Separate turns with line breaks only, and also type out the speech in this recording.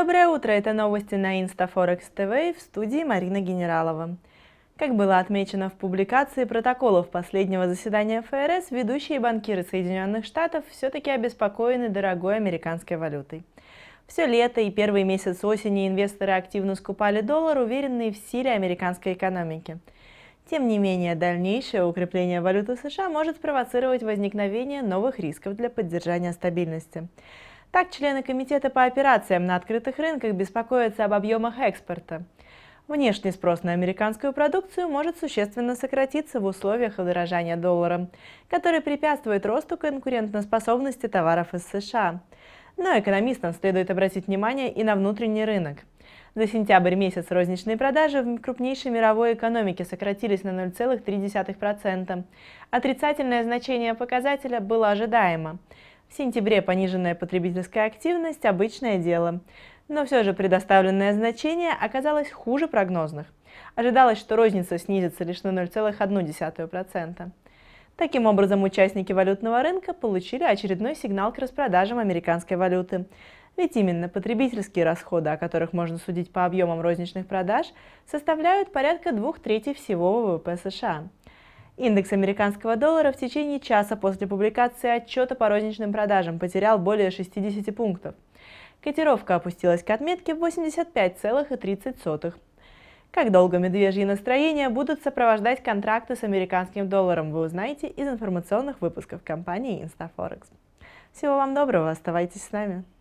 Доброе утро! Это новости на Инстафорекс ТВ в студии Марина Генералова. Как было отмечено в публикации протоколов последнего заседания ФРС, ведущие банкиры Соединенных Штатов все-таки обеспокоены дорогой американской валютой. Все лето и первый месяц осени инвесторы активно скупали доллар, уверенные в силе американской экономики. Тем не менее, дальнейшее укрепление валюты США может спровоцировать возникновение новых рисков для поддержания стабильности. Так, члены Комитета по операциям на открытых рынках беспокоятся об объемах экспорта. Внешний спрос на американскую продукцию может существенно сократиться в условиях удорожания доллара, который препятствует росту конкурентоспособности товаров из США. Но экономистам следует обратить внимание и на внутренний рынок. За сентябрь месяц розничные продажи в крупнейшей мировой экономике сократились на 0,3%. Отрицательное значение показателя было ожидаемо. В сентябре пониженная потребительская активность – обычное дело. Но все же предоставленное значение оказалось хуже прогнозных. Ожидалось, что розница снизится лишь на 0,1%. Таким образом, участники валютного рынка получили очередной сигнал к распродажам американской валюты. Ведь именно потребительские расходы, о которых можно судить по объемам розничных продаж, составляют порядка двух третей всего ВВП США. Индекс американского доллара в течение часа после публикации отчета по розничным продажам потерял более 60 пунктов. Котировка опустилась к отметке в 85,30. Как долго медвежьи настроения будут сопровождать контракты с американским долларом, вы узнаете из информационных выпусков компании InstaForex. Всего вам доброго, оставайтесь с нами.